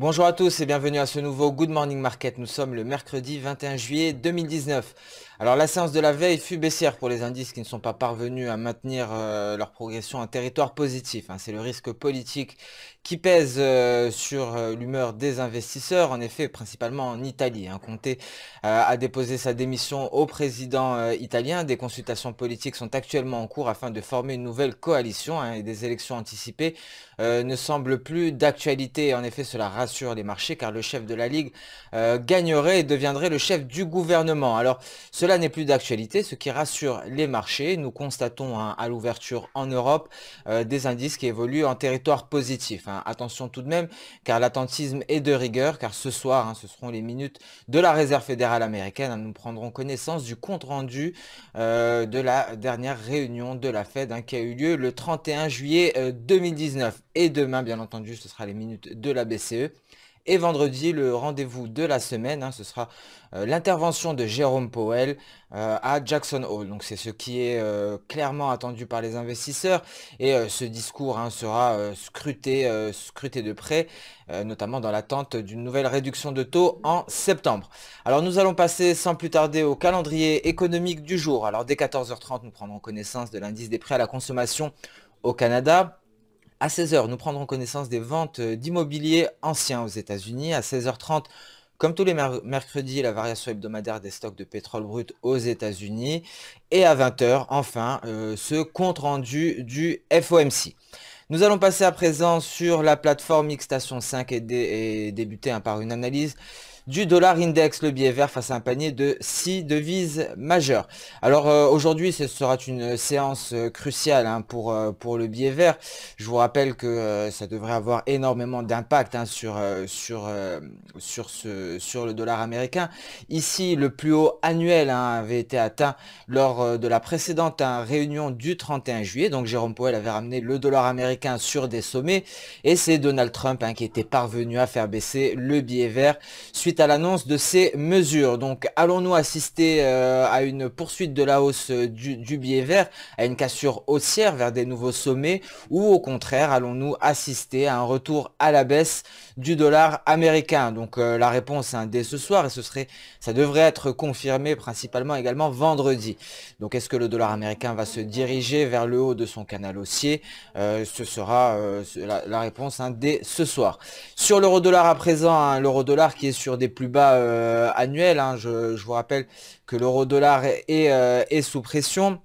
Bonjour à tous et bienvenue à ce nouveau Good Morning Market. Nous sommes le mercredi 21 juillet 2019. Alors la séance de la veille fut baissière pour les indices qui ne sont pas parvenus à maintenir euh, leur progression en territoire positif. Hein. C'est le risque politique qui pèse euh, sur euh, l'humeur des investisseurs, en effet principalement en Italie. Hein. Conte a déposé sa démission au président italien. Des consultations politiques sont actuellement en cours afin de former une nouvelle coalition hein, et des élections anticipées ne semblent plus d'actualité. En effet, cela rassure sur les marchés car le chef de la Ligue euh, gagnerait et deviendrait le chef du gouvernement. Alors cela n'est plus d'actualité, ce qui rassure les marchés. Nous constatons hein, à l'ouverture en Europe euh, des indices qui évoluent en territoire positif. Hein. Attention tout de même car l'attentisme est de rigueur car ce soir, hein, ce seront les minutes de la Réserve fédérale américaine. nous prendrons connaissance du compte-rendu euh, de la dernière réunion de la Fed qui a eu lieu le 31 juillet 2019. Et demain, bien entendu, ce sera les minutes de la BCE. Et vendredi, le rendez-vous de la semaine, hein, ce sera euh, l'intervention de Jérôme Powell euh, à Jackson Hole. Donc c'est ce qui est euh, clairement attendu par les investisseurs. Et ce discours hein, sera scruté, scruté de près, notamment dans l'attente d'une nouvelle réduction de taux en septembre. Alors nous allons passer sans plus tarder au calendrier économique du jour. Alors dès 14h30, nous prendrons connaissance de l'indice des prix à la consommation au Canada à 16h, nous prendrons connaissance des ventes euh, d'immobilier anciens aux États-Unis. À 16h30, comme tous les mercredis, la variation hebdomadaire des stocks de pétrole brut aux États-Unis. Et à 20h, enfin, euh, ce compte-rendu du FOMC. Nous allons passer à présent sur la plateforme X Station 5 et, débuter hein, par une analyse du dollar index, le billet vert face à un panier de six devises majeures. Alors euh, aujourd'hui, ce sera une séance euh, cruciale hein, pour, euh, pour le billet vert. Je vous rappelle que ça devrait avoir énormément d'impact hein, sur, sur, sur, ce, sur le dollar américain. Ici, le plus haut annuel hein, avait été atteint lors de la précédente réunion du 31 juillet. Donc Jérôme Powell avait ramené le dollar américain sur des sommets et c'est Donald Trump qui était parvenu à faire baisser le billet vert suite à l'annonce de ces mesures. Donc allons-nous assister euh, à une poursuite de la hausse euh, du, billet vert, à une cassure haussière vers des nouveaux sommets, ou au contraire allons-nous assister à un retour à la baisse du dollar américain Donc euh, la réponse un hein, dès ce soir, et ce serait, ça devrait être confirmé principalement également vendredi. Donc est-ce que le dollar américain va se diriger vers le haut de son canal haussier Ce sera la, réponse hein, dès ce soir. Sur l'euro dollar à présent, hein, l'euro dollar qui est sur des plus bas euh, annuels. Hein. Je, vous rappelle que l'euro dollar est, euh, sous pression.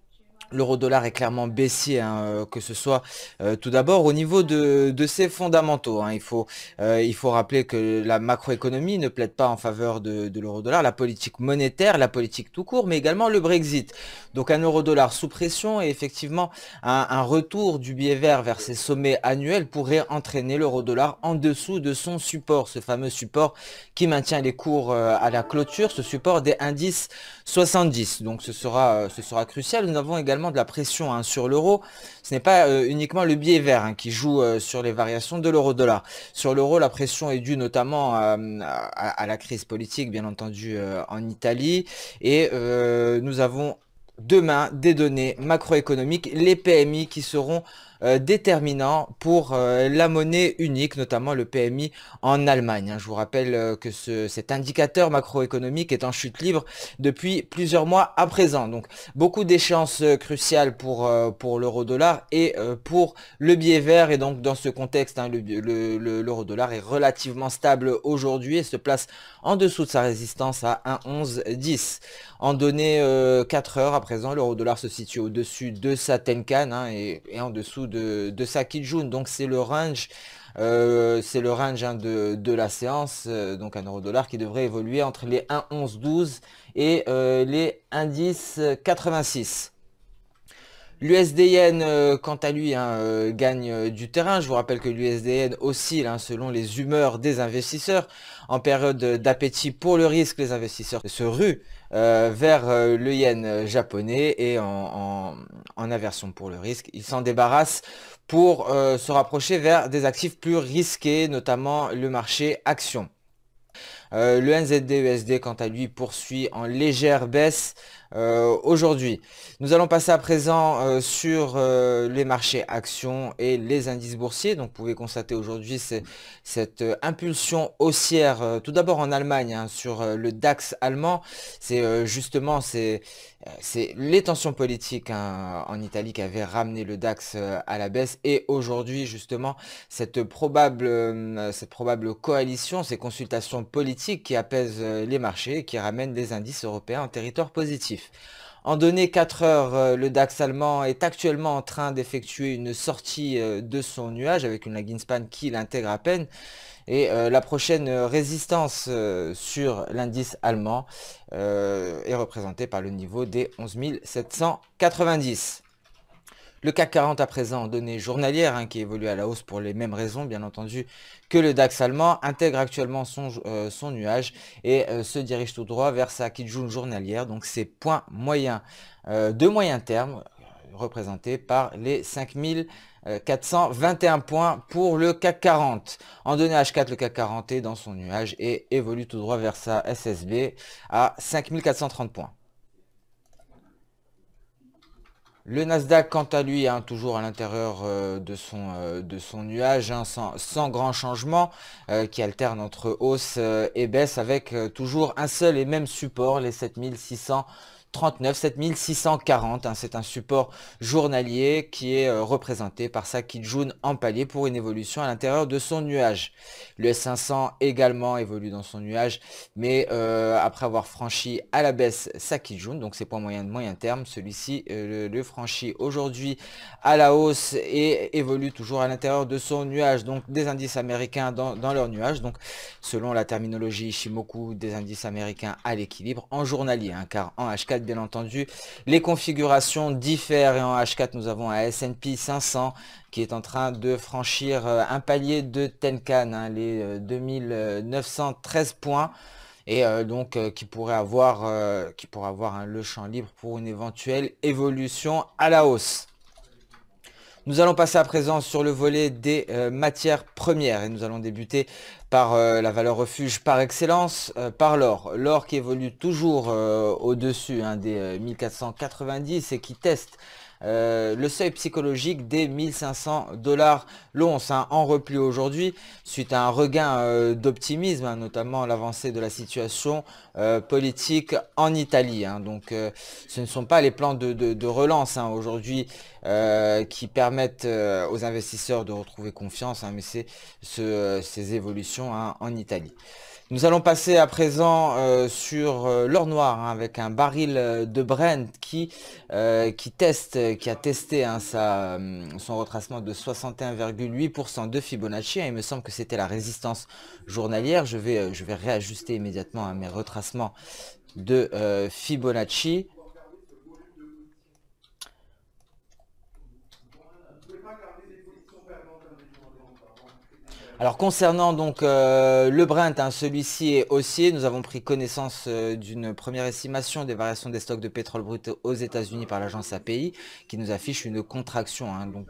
L'euro-dollar est clairement baissier, hein, euh, que ce soit euh, tout d'abord au niveau de, de ses fondamentaux. Hein. il, faut, euh, il faut rappeler que la macroéconomie ne plaide pas en faveur de, l'euro-dollar, la politique monétaire, la politique tout court, mais également le Brexit. Donc un euro-dollar sous pression et effectivement un, retour du biais vert vers ses sommets annuels pourrait entraîner l'euro-dollar en dessous de son support, ce fameux support qui maintient les cours à la clôture, ce support des indices 70. Donc ce sera, ce sera crucial. Nous avons également de la pression hein, sur l'euro. Ce n'est pas euh, uniquement le biais vert hein, qui joue euh, sur les variations de l'euro-dollar. Sur l'euro, la pression est due notamment euh, à, la crise politique, bien entendu, en Italie. Et nous avons demain des données macroéconomiques, les PMI qui seront euh, déterminant pour euh, la monnaie unique, notamment le PMI en Allemagne. Hein. Je vous rappelle euh, que cet indicateur macroéconomique est en chute libre depuis plusieurs mois à présent. Donc beaucoup d'échéances cruciales pour, pour l'euro-dollar et pour le biais vert. Et donc dans ce contexte, hein, l'euro-dollar est relativement stable aujourd'hui et se place en dessous de sa résistance à 1,1110. En données 4 heures à présent, l'euro-dollar se situe au-dessus de sa Tenkan hein, et en dessous de de, de Sakijun. Donc c'est le range, euh, c'est le range hein, de, de, la séance, euh, donc un euro dollar qui devrait évoluer entre les 12 et euh, les indices 86. L'USDN, euh, quant à lui, hein, euh, gagne euh, du terrain. Je vous rappelle que l'USDN oscille hein, selon les humeurs des investisseurs. En période d'appétit pour le risque, les investisseurs se ruent vers le yen japonais et en, aversion pour le risque, ils s'en débarrassent pour se rapprocher vers des actifs plus risqués, notamment le marché action. le NZD-USD, quant à lui, poursuit en légère baisse euh, aujourd'hui. Nous allons passer à présent euh, sur euh, les marchés actions et les indices boursiers. Donc vous pouvez constater aujourd'hui cette impulsion haussière, tout d'abord en Allemagne, hein, sur le DAX allemand. C'est justement c'est les tensions politiques hein, en Italie qui avaient ramené le DAX à la baisse. Et aujourd'hui, justement, cette probable, cette probable coalition, ces consultations politiques qui apaisent les marchés et qui ramènent les indices européens en territoire positif. En données 4 heures, euh, le DAX allemand est actuellement en train d'effectuer une sortie euh, de son nuage avec une span qui l'intègre à peine. Et euh, la prochaine résistance sur l'indice allemand est représentée par le niveau des 11 790. Le CAC 40 à présent, données journalières hein, qui évolue à la hausse pour les mêmes raisons, bien entendu, que le DAX allemand, intègre actuellement son, euh, nuage et euh, se dirige tout droit vers sa Kijun journalière, donc ses points moyens euh, de moyen terme représentés par les 5421 points pour le CAC 40. En données H4, le CAC 40 est dans son nuage et évolue tout droit vers sa SSB à 5430 points. Le Nasdaq, quant à lui, hein, toujours à l'intérieur euh, euh, de, son, nuage, hein, sans, grand changement, euh, qui alterne entre hausse et baisse, avec toujours un seul et même support, les 7600. 39 7640, hein, c'est un support journalier qui est euh, représenté par sa Kijun en palier pour une évolution à l'intérieur de son nuage. Le S500 également évolue dans son nuage, mais euh, après avoir franchi à la baisse sa Kijun, donc ses points moyens de moyen terme, celui-ci euh, le, franchit aujourd'hui à la hausse et évolue toujours à l'intérieur de son nuage, donc des indices américains dans, leur nuage, donc selon la terminologie Ishimoku, des indices américains à l'équilibre en journalier, hein, car en H4 bien entendu. Les configurations diffèrent et en H4 nous avons un S&P 500 qui est en train de franchir euh, un palier de Tenkan, hein, les 2913 euh, points et euh, donc qui pourrait avoir, qui pourrait avoir hein, le champ libre pour une éventuelle évolution à la hausse. Nous allons passer à présent sur le volet des matières premières et nous allons débuter par euh, la valeur refuge par excellence, euh, par l'or. L'or qui évolue toujours euh, au-dessus hein, des 1490 et qui teste le seuil psychologique des 1500 dollars l'once hein, en repli aujourd'hui suite à un regain d'optimisme, hein, notamment l'avancée de la situation politique en Italie. donc ce ne sont pas les plans de, relance aujourd'hui qui permettent aux investisseurs de retrouver confiance, mais c'est ce, ces évolutions Hein, en Italie. Nous allons passer à présent euh, sur euh, l'or noir hein, avec un baril euh, de Brent qui, qui teste, qui a testé hein, sa, son retracement de 61,8% de Fibonacci. il me semble que c'était la résistance journalière. Je vais, je vais réajuster immédiatement mes retracements de Fibonacci. Alors concernant donc euh, le Brent, hein, celui-ci est haussier. Nous avons pris connaissance euh, d'une première estimation des variations des stocks de pétrole brut aux États-Unis par l'agence API, qui nous affiche une contraction. Hein, donc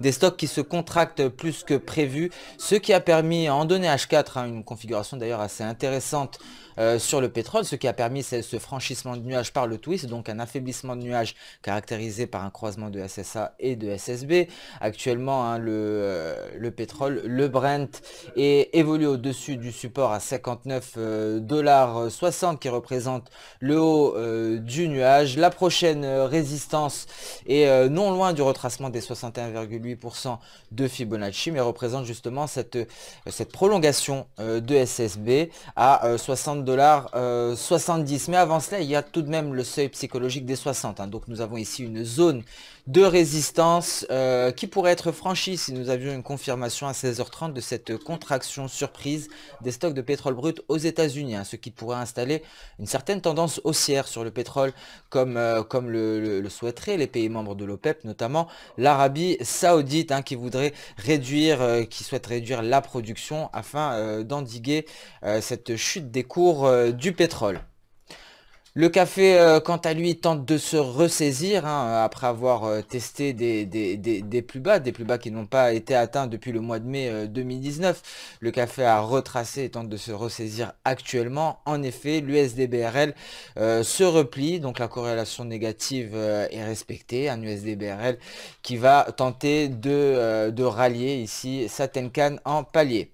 des, stocks qui se contractent plus que prévu, ce qui a permis en donner H4 hein, une configuration d'ailleurs assez intéressante euh, sur le pétrole, ce qui a permis ce franchissement de nuage par le twist, donc un affaiblissement de nuages caractérisé par un croisement de SSA et de SSB. Actuellement, hein, euh, le, pétrole, le Brent, est, évolué au-dessus du support à 59,60$ euh, qui représente le haut du nuage. La prochaine résistance est non loin du retracement des 61,8% de Fibonacci, mais représente justement cette, cette prolongation de SSB à 62 70 euh, Mais avant cela, il y a tout de même le seuil psychologique des 60. Hein. Donc nous avons ici une zone de résistance euh, qui pourrait être franchie si nous avions une confirmation à 16h30 de cette contraction surprise des stocks de pétrole brut aux États-Unis, hein, ce qui pourrait installer une certaine tendance haussière sur le pétrole comme, euh, comme le, souhaiteraient les pays membres de l'OPEP, notamment l'Arabie Saoudite hein, qui voudrait réduire, euh, qui souhaite réduire la production afin d'endiguer cette chute des cours du pétrole. Le café, euh, quant à lui, tente de se ressaisir hein, après avoir euh, testé des, plus bas, des plus bas qui n'ont pas été atteints depuis le mois de mai 2019. Euh, le café a retracé et tente de se ressaisir actuellement. En effet, l'USDBRL se replie, donc la corrélation négative est respectée. Un USDBRL qui va tenter de, rallier ici sa Tenkan en palier.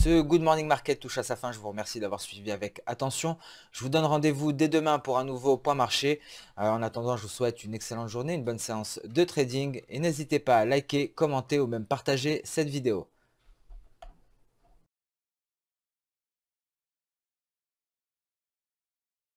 Ce Good Morning Market touche à sa fin. Je vous remercie d'avoir suivi avec attention. Je vous donne rendez-vous dès demain pour un nouveau point marché. Euh, en attendant, je vous souhaite une excellente journée, une bonne séance de trading et n'hésitez pas à liker, commenter ou même partager cette vidéo.